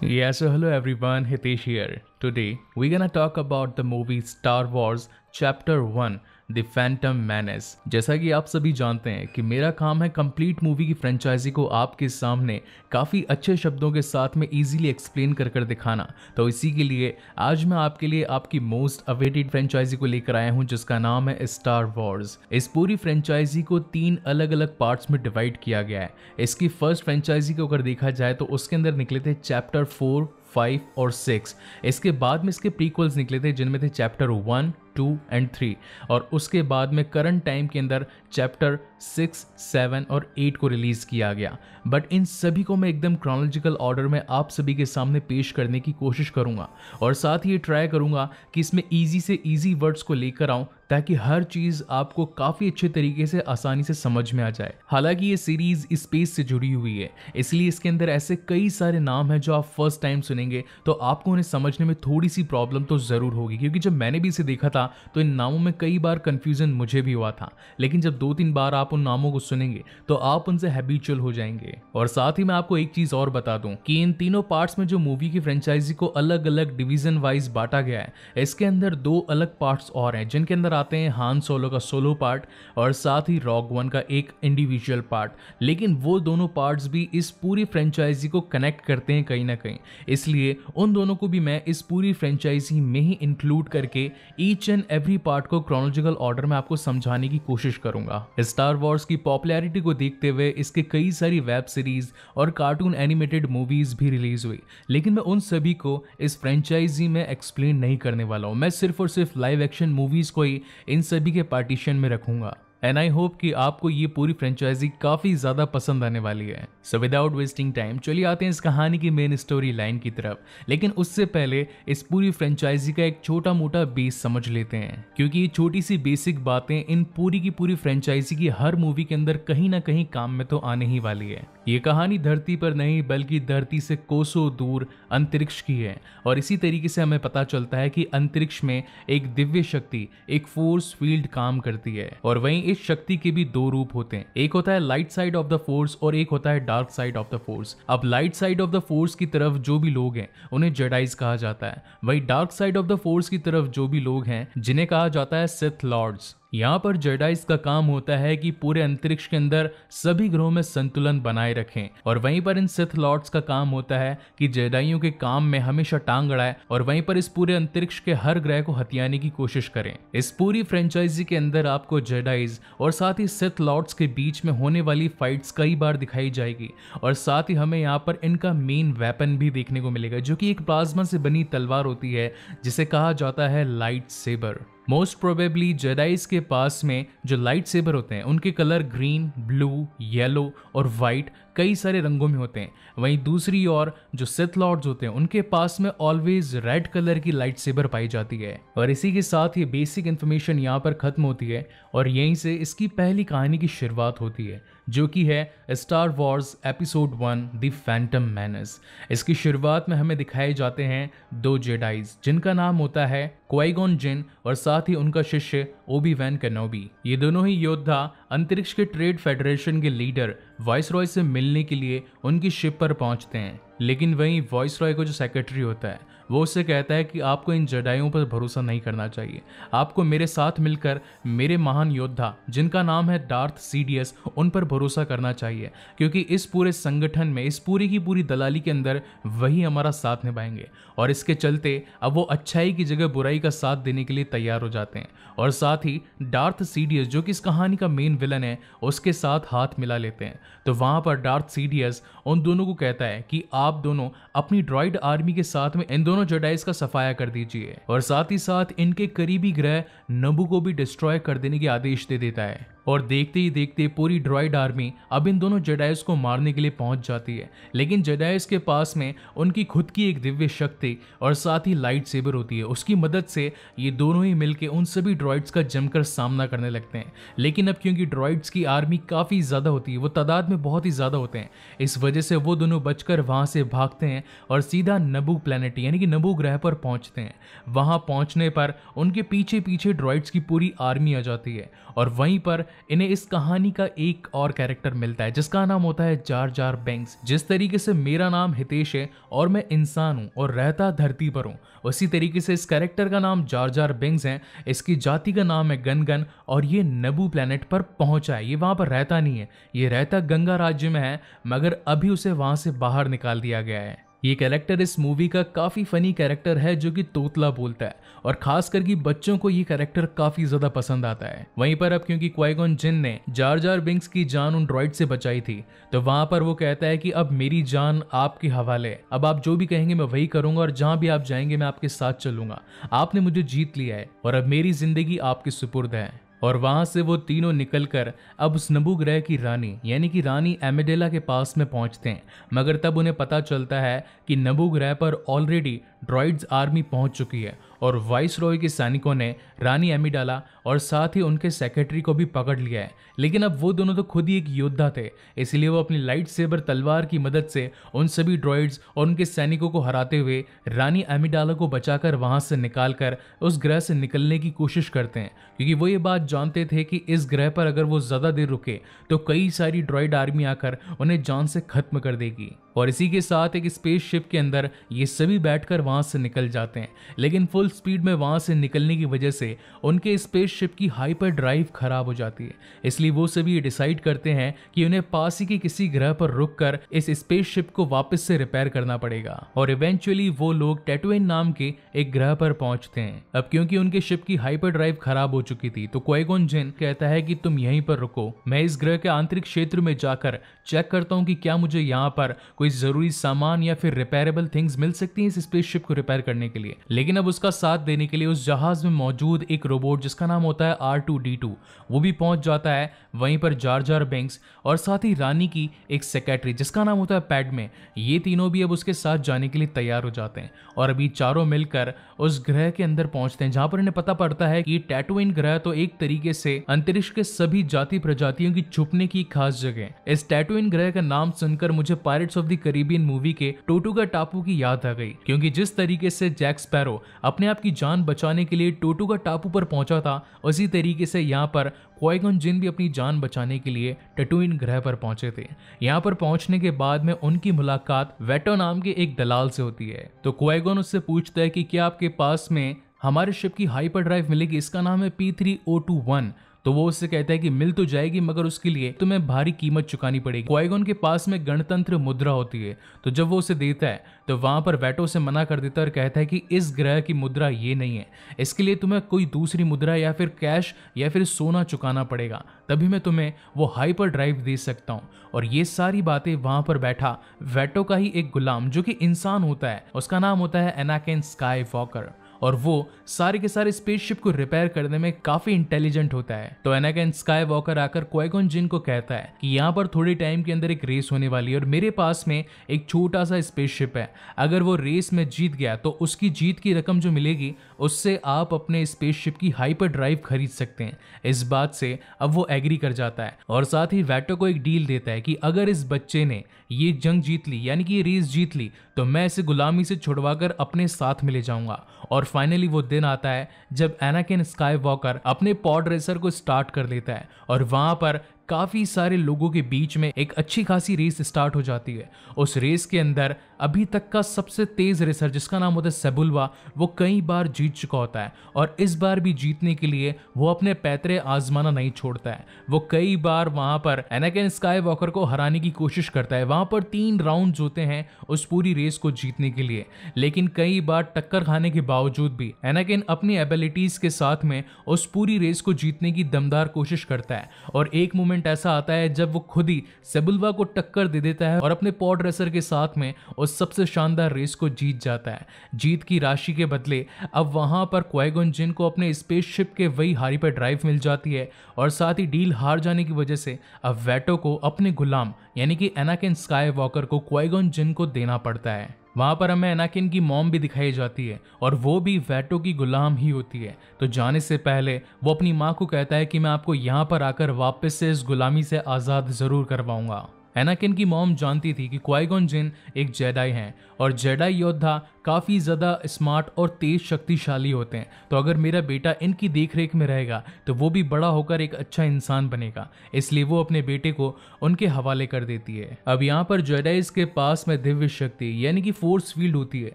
Yeah, so hello everyone, Hitesh here. Today, we're gonna talk about the movie Star Wars Chapter 1 the Phantom Menace जैसा कि आप सभी जानते हैं कि मेरा काम है कंप्लीट मूवी की फ्रेंचाइजी को आपके सामने काफ़ी अच्छे शब्दों के साथ में इजीली एक्सप्लेन कर कर दिखाना तो इसी के लिए आज मैं आपके लिए आपकी मोस्ट अवेटेड फ्रेंचाइजी को लेकर आया हूं जिसका नाम है स्टार वॉर्स इस पूरी फ्रेंचाइजी को तीन अलग अलग पार्ट्स में डिवाइड किया गया है इसकी फर्स्ट फ्रेंचाइजी को अगर देखा जाए तो उसके अंदर निकले थे चैप्टर फोर फाइव और सिक्स इसके बाद में इसके प्रीक्वल्स निकले थे जिनमें थे chapter one two and three और उसके बाद में करंट टाइम के अंदर चैप्टर सिक्स सेवन और एट को रिलीज़ किया गया बट इन सभी को मैं एकदम क्रोनोलॉजिकल ऑर्डर में आप सभी के सामने पेश करने की कोशिश करूँगा और साथ ही ये ट्राई करूँगा कि इसमें ईजी से ईजी वर्ड्स को लेकर आऊँ ताकि हर चीज़ आपको काफ़ी अच्छे तरीके से आसानी से समझ में आ जाए हालांकि ये सीरीज़ स्पेस से जुड़ी हुई है इसलिए इसके अंदर ऐसे कई सारे नाम हैं जो आप फर्स्ट टाइम सुनेंगे तो आपको उन्हें समझने में थोड़ी सी प्रॉब्लम तो ज़रूर होगी क्योंकि जब मैंने भी इसे देखा था तो इन नामों में कई बार कन्फ्यूज़न मुझे भी हुआ था लेकिन जब दो तीन बार आप उन नामों को सुनेंगे तो आप उनसे हैबिचुअल हो जाएंगे और साथ ही मैं आपको एक चीज़ और बता दूं कि इन तीनों पार्ट्स में जो मूवी की फ्रेंचाइजी को अलग अलग डिवीजन वाइज बांटा गया है इसके अंदर दो अलग पार्ट्स और हैं जिनके अंदर आते हैं हान सोलो का सोलो पार्ट और साथ ही रॉक वन का एक इंडिविजुअल पार्ट लेकिन वो दोनों पार्ट्स भी इस पूरी फ्रेंचाइजी को कनेक्ट करते हैं कहीं ना कहीं इसलिए उन दोनों को भी मैं इस पूरी फ्रेंचाइजी में ही इंक्लूड करके ईच एंड एवरी पार्ट को क्रोनोलॉजिकल ऑर्डर में आपको समझाने की कोशिश करूंगा स्टार वॉर्स की पॉपुलैरिटी को देखते हुए इसके कई सारी वेब सीरीज और कार्टून एनिमेटेड मूवीज भी रिलीज हुई लेकिन मैं उन सभी को इस फ्रेंचाइजी में एक्सप्लेन नहीं करने वाला हूँ मैं सिर्फ और सिर्फ लाइव एक्शन मूवीज को ही इन सभी के पार्टीशन में रखूँगा एंड आई होप कि आपको ये पूरी फ्रेंचाइजी काफी ज्यादा पसंद आने वाली है सो विदाउट वेस्टिंग टाइम चलिए आते हैं इस कहानी की मेन स्टोरी लाइन की तरफ लेकिन उससे पहले इस पूरी फ्रेंचाइजी का एक छोटा मोटा बेस समझ लेते हैं क्योंकि ये छोटी सी बेसिक बातें इन पूरी की पूरी फ्रेंचाइजी की हर मूवी के अंदर कहीं ना कहीं काम में तो आने ही वाली है ये कहानी धरती पर नहीं बल्कि धरती से कोसों दूर अंतरिक्ष की है और इसी तरीके से हमें पता चलता है कि अंतरिक्ष में एक दिव्य शक्ति एक फोर्स फील्ड काम करती है और वहीं इस शक्ति के भी दो रूप होते हैं एक होता है light side of the force और एक होता है dark side of the force अब light side of the force की तरफ जो भी लोग हैं उन्हें जेडाइज कहा जाता है वही dark side of the force की तरफ जो भी लोग हैं जिन्हें कहा जाता है सिथ लॉर्ड्स यहाँ पर जेडाइस का काम होता है कि पूरे अंतरिक्ष के अंदर सभी ग्रहों में संतुलन बनाए रखें और वहीं पर इन सिथ लॉर्ड्स का काम होता है कि जेडाइयों के काम में हमेशा टांग अड़ाए और वहीं पर इस पूरे अंतरिक्ष के हर ग्रह को हथियाने की कोशिश करें इस पूरी फ्रेंचाइजी के अंदर आपको जेडाइज और साथ ही सिथ लॉर्ड्स के बीच में होने वाली फाइट्स कई बार दिखाई जाएगी और साथ ही हमें यहाँ पर इनका मेन वेपन भी देखने को मिलेगा जो कि एक प्लाज्मा से बनी तलवार होती है जिसे कहा जाता है lightsaber most probably Jedis के पास में जो लाइट सेबर होते हैं उनके कलर ग्रीन ब्लू येलो और वाइट कई सारे रंगों में होते हैं वहीं दूसरी ओर जो सिथ लॉर्ड्स होते हैं उनके पास में ऑलवेज रेड कलर की लाइट सेबर पाई जाती है और इसी के साथ ये बेसिक इन्फॉर्मेशन यहाँ पर ख़त्म होती है और यहीं से इसकी पहली कहानी की शुरुआत होती है जो कि है Star Wars episode one the Phantom Menace इसकी शुरुआत में हमें दिखाए जाते हैं दो जेडाइज जिनका नाम होता है क्वाइगोन जिन और साथ साथ ही उनका शिष्य ओबी वैन कनोबी ये दोनों ही योद्धा अंतरिक्ष के ट्रेड फेडरेशन के लीडर वॉइस रॉय से मिलने के लिए उनकी शिप पर पहुंचते हैं लेकिन वहीं वॉइस रॉय को जो सेक्रेटरी होता है वो उससे कहता है कि आपको इन जडाइयों पर भरोसा नहीं करना चाहिए आपको मेरे साथ मिलकर मेरे महान योद्धा जिनका नाम है डार्थ सीडियस उन पर भरोसा करना चाहिए क्योंकि इस पूरे संगठन में इस पूरी की पूरी दलाली के अंदर वही हमारा साथ निभाएंगे और इसके चलते अब वो अच्छाई की जगह बुराई का साथ देने के लिए तैयार हो जाते हैं और साथ ही डार्थ सीडियस जो कि इस कहानी का मेन विलन है उसके साथ हाथ मिला लेते हैं तो वहां पर डार्थ सीडियस उन दोनों को कहता है कि आप दोनों अपनी ड्रॉइड आर्मी के साथ में इन दोनों दोनों जडाइस का सफाया कर दीजिए और साथ ही साथ इनके करीबी ग्रह नबू को भी डिस्ट्रॉय कर देने के आदेश दे देता है और देखते ही देखते पूरी ड्रॉइड आर्मी अब इन दोनों जेडाइस को मारने के लिए पहुंच जाती है लेकिन जेडाइस के पास में उनकी खुद की एक दिव्य शक्ति और साथ ही लाइट सेबर होती है उसकी मदद से ये दोनों ही मिलकर उन सभी ड्रॉइड्स का जमकर सामना करने लगते हैं लेकिन अब क्योंकि ड्रॉइड्स की आर्मी काफ़ी ज़्यादा होती है वो तादाद में बहुत ही ज़्यादा होते हैं इस वजह से वो दोनों बचकर वहाँ से भागते हैं और सीधा नबू प्लानट यानी कि नबू ग्रह पर पहुँचते हैं वहाँ पहुँचने पर उनके पीछे पीछे ड्रॉइड्स की पूरी आर्मी आ जाती है और वहीं पर इन्हें इस कहानी का एक और कैरेक्टर मिलता है जिसका नाम होता है जार जार बैंक्स जिस तरीके से मेरा नाम हितेश है और मैं इंसान हूँ और रहता धरती पर हूँ उसी तरीके से इस कैरेक्टर का नाम जार जार बैंक्स है इसकी जाति का नाम है गनगन और ये नबू प्लानट पर पहुँचा है ये वहाँ पर रहता नहीं है ये रहता गंगा राज्य में है मगर अभी उसे वहाँ से बाहर निकाल दिया गया है ये कैरेक्टर इस मूवी का काफ़ी फनी कैरेक्टर है जो कि तोतला बोलता है और खास करके बच्चों को ये कैरेक्टर काफ़ी ज़्यादा पसंद आता है वहीं पर अब क्योंकि क्वाइगोन जिन ने जार जार बिंग्स की जान उन ड्रॉइड से बचाई थी तो वहां पर वो कहता है कि अब मेरी जान आपके हवाले अब आप जो भी कहेंगे मैं वही करूंगा और जहाँ भी आप जाएंगे मैं आपके साथ चलूंगा आपने मुझे जीत लिया है और अब मेरी जिंदगी आपके सुपुर्द है और वहां से वो तीनों निकलकर अब स्नबू ग्रह की रानी यानी कि रानी एमेडेला के पास में पहुंचते हैं मगर तब उन्हें पता चलता है कि नबू ग्रह पर ऑलरेडी ड्रॉइड्स आर्मी पहुंच चुकी है और वाइस रॉय के सैनिकों ने रानी एमी डाला और साथ ही उनके सेक्रेटरी को भी पकड़ लिया है लेकिन अब वो दोनों तो खुद ही एक योद्धा थे इसलिए वो अपनी लाइट सेबर तलवार की मदद से उन सभी ड्रॉइड्स और उनके सैनिकों को हराते हुए रानी एमिडाला को बचाकर वहां से निकाल कर उस ग्रह से निकलने की कोशिश करते हैं क्योंकि वो ये बात जानते थे कि इस ग्रह पर अगर वो ज़्यादा देर रुके तो कई सारी ड्रॉइड आर्मी आकर उन्हें जान से खत्म कर देगी और इसी के साथ एक स्पेसशिप के अंदर ये सभी बैठकर वहां से निकल जाते हैं लेकिन फुल स्पीड में वहां से निकलने की वजह से उनके स्पेसशिप की हाइपर ड्राइव खराब हो जाती है इसलिए वो सभी डिसाइड करते हैं कि उन्हें पास ही के किसी ग्रह पर रुक कर इस स्पेसशिप को वापस से रिपेयर करना पड़ेगा और इवेंचुअली वो लोग टेटुइन नाम के एक ग्रह पर पहुंचते हैं अब क्योंकि उनके शिप की हाइपर ड्राइव खराब हो चुकी थी तो क्वेगोन जिन कहता है कि तुम यहीं पर रुको मैं इस ग्रह के आंतरिक क्षेत्र में जाकर चेक करता हूँ कि क्या मुझे यहाँ पर कोई कोई जरूरी सामान या फिर रिपेयरेबल थिंग्स मिल सकती हैं इस स्पेसशिप को रिपेयर करने के लिए लेकिन अब उसका साथ देने के लिए उस जहाज में मौजूद एक रोबोट जिसका नाम होता है आर टू डी टू वो भी पहुंच जाता है वहीं पर जार जार बैंक्स और साथ ही रानी की एक सेक्रेटरी जिसका नाम होता है पैड में ये तीनों भी अब उसके साथ जाने के लिए तैयार हो जाते हैं और अभी चारों मिलकर उस ग्रह के अंदर पहुंचते हैं जहां पर इन्हें पता पड़ता है कि टैटोइन ग्रह तो एक तरीके से अंतरिक्ष के सभी जाति प्रजातियों की छुपने की खास जगह इस टैटोइन ग्रह का नाम सुनकर मुझे Pirates of the Caribbean movie के टोटूगा टापू की याद आ गई क्योंकि जिस तरीके से जैक स्पैरो अपने आप की जान बचाने के लिए टोटूगा टापू पर पहुंचा था उसी तरीके से यहाँ पर क्वाइगन जिन भी अपनी जान बचाने के लिए टटुइन ग्रह पर पहुंचे थे यहाँ पर पहुंचने के बाद में उनकी मुलाकात वेटो नाम के एक दलाल से होती है तो क्वाइगन उससे पूछता है कि क्या आपके पास में हमारे शिप की हाइपर ड्राइव मिलेगी इसका नाम है P three O two one तो वो उससे कहता है कि मिल तो जाएगी मगर उसके लिए तुम्हें भारी कीमत चुकानी पड़ेगी क्वाइगोन के पास में गणतंत्र मुद्रा होती है तो जब वो उसे देता है तो वहां पर वैटो से मना कर देता है और कहता है कि इस ग्रह की मुद्रा ये नहीं है इसके लिए तुम्हें कोई दूसरी मुद्रा या फिर कैश या फिर सोना चुकाना पड़ेगा तभी मैं तुम्हें वो हाइपर ड्राइव दे सकता हूँ और ये सारी बातें वहां पर बैठा वैटो का ही एक गुलाम जो कि इंसान होता है उसका नाम होता है एनाकेन स्काई वॉकर और वो सारे के सारे स्पेसशिप को रिपेयर करने में काफी इंटेलिजेंट होता है तो एनाकैन स्काई वॉकर आकर क्वेगोन जिन को कहता है कि यहाँ पर थोड़े टाइम के अंदर एक रेस होने वाली है और मेरे पास में एक छोटा सा स्पेसशिप है अगर वो रेस में जीत गया तो उसकी जीत की रकम जो मिलेगी उससे आप अपने स्पेसशिप की हाइपर ड्राइव खरीद सकते हैं इस बात से अब वो एग्री कर जाता है और साथ ही वैटो को एक डील देता है कि अगर इस बच्चे ने ये जंग जीत ली यानी कि ये रेस जीत ली तो मैं इसे गुलामी से छुड़वाकर अपने साथ मिले जाऊंगा और फाइनली वो दिन आता है जब एनाकिन स्काई वॉकर अपने पॉड रेसर को स्टार्ट कर लेता है और वहां पर काफ़ी सारे लोगों के बीच में एक अच्छी खासी रेस स्टार्ट हो जाती है उस रेस के अंदर अभी तक का सबसे तेज रेसर जिसका नाम होता है सेबुलवा वो कई बार जीत चुका होता है और इस बार भी जीतने के लिए वो अपने पैतरे आजमाना नहीं छोड़ता है वो कई बार वहां पर एनाकेन स्काई वॉकर को हराने की कोशिश करता है वहां पर तीन राउंड होते हैं उस पूरी रेस को जीतने के लिए लेकिन कई बार टक्कर खाने के बावजूद भी एनाकेन अपनी एबिलिटीज के साथ में उस पूरी रेस को जीतने की दमदार कोशिश करता है और एक मोमेंट ऐसा आता है जब वो खुद ही सेबुलवा को टक्कर दे देता है और अपने पॉड रेसर के साथ में सबसे शानदार रेस को जीत जाता है जीत की राशि के बदले अब वहां पर क्वेगन जिन को अपने स्पेसशिप के वही हारी पर ड्राइव मिल जाती है और साथ ही डील हार जाने की वजह से अब वेटो को अपने गुलाम यानी कि एनाकिन स्काई वॉकर को क्वाइगोन जिन को देना पड़ता है वहां पर हमें एनाकिन की मॉम भी दिखाई जाती है और वो भी वैटो की गुलाम ही होती है तो जाने से पहले वो अपनी माँ को कहता है कि मैं आपको यहाँ पर आकर वापस से इस गुलामी से आज़ाद ज़रूर करवाऊँगा एनाकिन की मॉम जानती थी कि क्वाइगोन जिन एक जेडाई हैं और जेडाई योद्धा काफ़ी ज़्यादा स्मार्ट और तेज शक्तिशाली होते हैं तो अगर मेरा बेटा इनकी देखरेख में रहेगा तो वो भी बड़ा होकर एक अच्छा इंसान बनेगा इसलिए वो अपने बेटे को उनके हवाले कर देती है अब यहाँ पर जेडाइज के पास में दिव्य शक्ति यानी कि फोर्स फील्ड होती है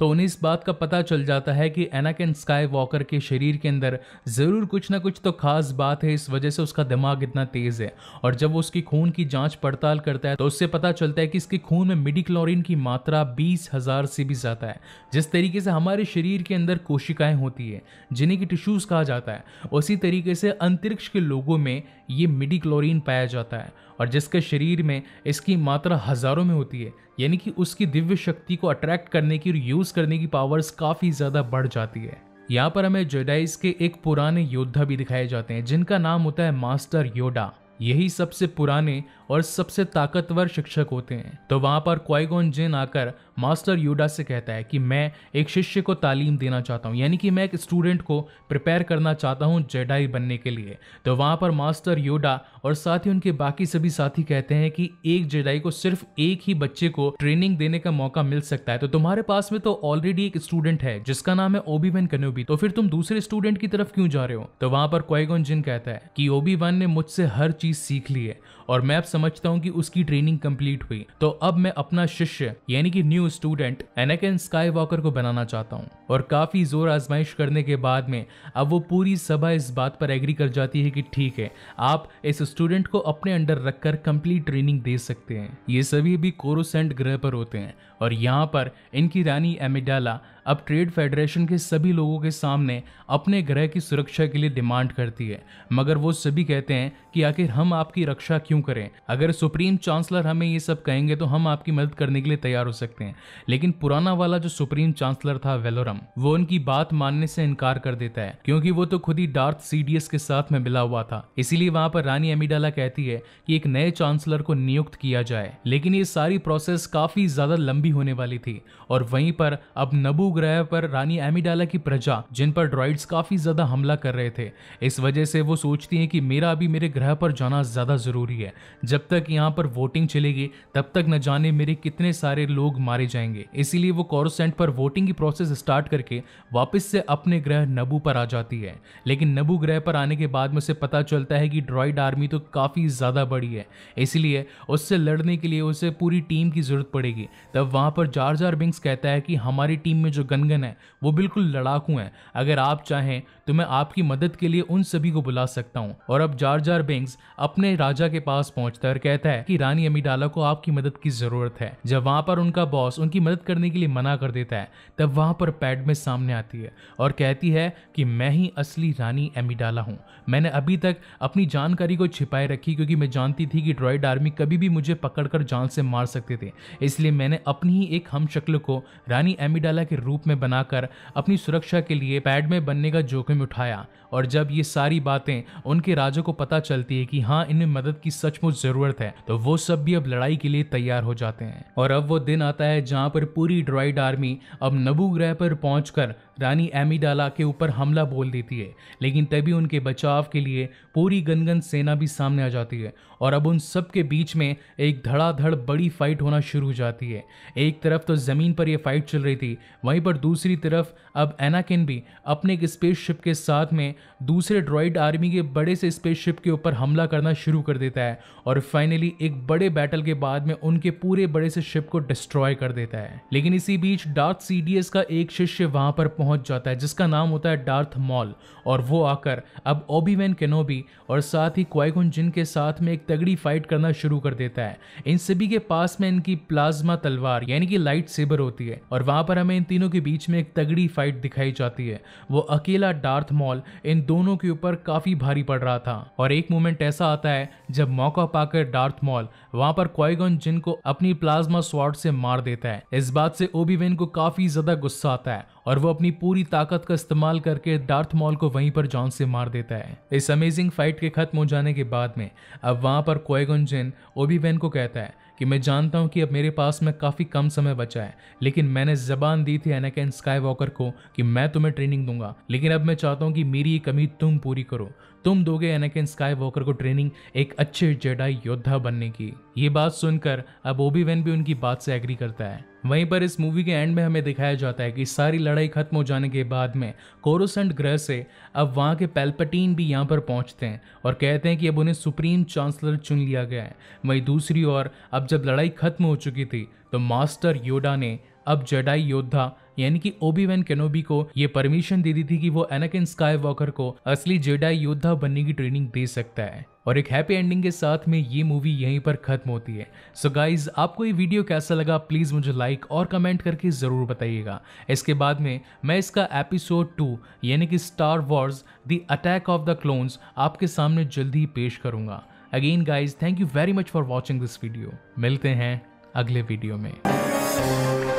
तो उन्हें इस बात का पता चल जाता है कि एनाकिन स्काई वॉकर के शरीर के अंदर ज़रूर कुछ ना कुछ तो खास बात है इस वजह से उसका दिमाग इतना तेज़ है और जब वो उसकी खून की जाँच पड़ताल कर करता है तो उससे पता चलता है कि इसके खून में मिडिक्लोरिन की मात्रा बीस हजार से भी ज़्यादा है जिस तरीके से हमारे शरीर के अंदर कोशिकाएं होती है जिन्हें की टिश्यूज़ कहा जाता है उसी तरीके से अंतरिक्ष के लोगों में ये मिडिक्लोरिन पाया जाता है और जिसके शरीर में इसकी मात्रा हज़ारों में होती है यानी कि उसकी दिव्य शक्ति को अट्रैक्ट करने की और यूज़ करने की पावर्स काफ़ी ज़्यादा बढ़ जाती है यहाँ पर हमें जेडाइस के एक पुराने योद्धा भी दिखाए जाते हैं जिनका नाम होता है मास्टर योडा यही सबसे पुराने और सबसे ताकतवर शिक्षक होते हैं तो वहां पर क्वाइगोन जिन आकर मास्टर यूडा से कहता है कि मैं एक शिष्य को तालीम देना चाहता हूँ यानी कि मैं एक स्टूडेंट को प्रिपेयर करना चाहता हूँ जेडाई बनने के लिए तो वहाँ पर मास्टर योडा और साथ ही उनके बाकी सभी साथी कहते हैं कि एक जेडाई को सिर्फ एक ही बच्चे को ट्रेनिंग देने का मौका मिल सकता है तो तुम्हारे पास में तो ऑलरेडी एक स्टूडेंट है जिसका नाम है ओबी वन कनोबी तो फिर तुम दूसरे स्टूडेंट की तरफ क्यों जा रहे हो तो वहाँ पर क्वेगोन जिन कहता है कि ओबी वन ने मुझसे हर चीज सीख ली है और मैं अब समझता हूँ कि उसकी ट्रेनिंग कंप्लीट हुई तो अब मैं अपना शिष्य यानी कि new student Anakin Skywalker को बनाना चाहता हूँ और काफी जोर आजमाइश करने के बाद में अब वो पूरी सभा इस बात पर एग्री कर जाती है कि ठीक है आप इस स्टूडेंट को अपने अंडर रखकर कंप्लीट ट्रेनिंग दे सकते हैं ये सभी भी कोरोसेंट ग्रह पर होते हैं और यहाँ पर इनकी रानी एमिडाला अब ट्रेड फेडरेशन के सभी लोगों के सामने अपने ग्रह की सुरक्षा के लिए डिमांड करती है मगर वो सभी कहते हैं कि आखिर हम आपकी रक्षा क्यों क्यों करें अगर सुप्रीम चांसलर हमें ये सब कहेंगे तो हम आपकी मदद करने के लिए तैयार हो सकते हैं लेकिन पुराना वाला जो सुप्रीम चांसलर था वेलोरम वो उनकी बात मानने से इनकार कर देता है क्योंकि वो तो खुद ही डार्थ सीडीएस के साथ में मिला हुआ था इसीलिए वहां पर रानी अमीडाला कहती है कि एक नए चांसलर को नियुक्त किया जाए लेकिन ये सारी प्रोसेस काफी ज्यादा लंबी होने वाली थी और वहीं पर अब नबू ग्रह पर रानी एमिडाला की प्रजा जिन पर ड्रॉइड्स काफी ज्यादा हमला कर रहे थे इस वजह से वो सोचती हैं कि मेरा अभी मेरे ग्रह पर जाना ज्यादा जरूरी है गया जब तक यहाँ पर वोटिंग चलेगी तब तक न जाने मेरे कितने सारे लोग मारे जाएंगे इसीलिए वो कॉरोसेंट पर वोटिंग की प्रोसेस स्टार्ट करके वापस से अपने ग्रह नबू पर आ जाती है लेकिन नबू ग्रह पर आने के बाद में उसे पता चलता है कि ड्रॉइड आर्मी तो काफ़ी ज़्यादा बड़ी है इसीलिए उससे लड़ने के लिए उसे पूरी टीम की ज़रूरत पड़ेगी तब वहाँ पर जार जार बिंग्स कहता है कि हमारी टीम में जो गनगन है वो बिल्कुल लड़ाकू हैं अगर आप चाहें तो मैं आपकी मदद के लिए उन सभी को बुला सकता हूँ और अब जार जार बिंग्स अपने राजा के पास पास पहुंचता है और कहता है कि रानी अमीडाला को आपकी मदद की जरूरत है जब वहां पर उनका बॉस उनकी मदद करने के लिए मना कर देता है तब वहां पर पैड में सामने आती है और कहती है कि मैं ही असली रानी एमिडाला हूँ मैंने अभी तक अपनी जानकारी को छिपाए रखी क्योंकि मैं जानती थी कि ड्रॉइड आर्मी कभी भी मुझे पकड़कर जान से मार सकते थे इसलिए मैंने अपनी ही एक हम शक्ल को रानी एमिडाला के रूप में बनाकर अपनी सुरक्षा के लिए पैड में बनने का जोखिम उठाया और जब ये सारी बातें उनके राजा को पता चलती है कि हाँ इनमें मदद की सचमुच जरूरत है तो वो सब भी अब लड़ाई के लिए तैयार हो जाते हैं और अब वो दिन आता है जहाँ पर पूरी ड्राइड आर्मी अब नबू ग्रह पर पहुंचकर रानी एमिडाला के ऊपर हमला बोल देती है लेकिन तभी उनके बचाव के लिए पूरी गनगन सेना भी सामने आ जाती है और अब उन सब के बीच में एक धड़ाधड़ बड़ी फाइट होना शुरू हो जाती है एक तरफ तो ज़मीन पर यह फाइट चल रही थी वहीं पर दूसरी तरफ अब एनाकिन भी अपने एक स्पेसशिप के साथ में दूसरे ड्रॉइड आर्मी के बड़े से स्पेसशिप के ऊपर हमला करना शुरू कर देता है और फाइनली एक बड़े बैटल के बाद में उनके पूरे बड़े से शिप को डिस्ट्रॉय कर देता है लेकिन इसी बीच डार्क सी का एक शिष्य वहां पर पहुंच जाता है जिसका नाम होता है डार्थ मॉल और वो आकर अब ओबीवेन केनोबी और साथ ही क्वाइगुन जिन के साथ में एक तगड़ी फाइट करना शुरू कर देता है इन सभी के पास में इनकी प्लाज्मा तलवार यानी कि लाइट सेबर होती है और वहां पर हमें इन तीनों के बीच में एक तगड़ी फाइट दिखाई जाती है वो अकेला डार्थ मॉल इन दोनों के ऊपर काफी भारी पड़ रहा था और एक मोमेंट ऐसा आता है जब मौका पाकर डार्थ मॉल वहां पर क्वाइगन जिन को अपनी प्लाज्मा स्वाड से मार देता है इस बात से ओबीवेन को काफी ज्यादा गुस्सा आता है और वो अपनी पूरी ताकत का इस्तेमाल करके डार्थ मॉल को वहीं पर जॉन से मार देता है इस अमेजिंग फाइट के खत्म हो जाने के बाद में अब वहाँ पर कोयगन जिन ओबी वैन को कहता है कि मैं जानता हूँ कि अब मेरे पास में काफ़ी कम समय बचा है लेकिन मैंने जबान दी थी एनाकैन स्काई वॉकर को कि मैं तुम्हें ट्रेनिंग दूंगा लेकिन अब मैं चाहता हूँ कि मेरी ये कमी तुम पूरी करो तुम दोगे स्काई स्काईवॉकर को ट्रेनिंग एक अच्छे जेडाई योद्धा बनने की ये बात सुनकर अब ओबी वेन भी उनकी बात से एग्री करता है वहीं पर इस मूवी के एंड में हमें दिखाया जाता है कि सारी लड़ाई खत्म हो जाने के बाद में कोरोसेंट ग्रह से अब वहाँ के पैल्पटीन भी यहाँ पर पहुँचते हैं और कहते हैं कि अब उन्हें सुप्रीम चांसलर चुन लिया गया है वहीं दूसरी ओर अब जब लड़ाई खत्म हो चुकी थी तो मास्टर योडा ने अब जडाई योद्धा यानी कि ओबी वैन केनोबी को ये परमिशन दे दी थी कि वो एनाकिन स्काई वॉकर को असली जेडाई योद्धा बनने की ट्रेनिंग दे सकता है और एक हैप्पी एंडिंग के साथ में ये मूवी यहीं पर खत्म होती है सो so गाइज आपको ये वीडियो कैसा लगा प्लीज़ मुझे लाइक और कमेंट करके ज़रूर बताइएगा इसके बाद में मैं इसका एपिसोड टू यानी कि Star Wars the Attack of the Clones आपके सामने जल्द ही पेश करूँगा again guys thank you very much for watching this video मिलते हैं अगले वीडियो में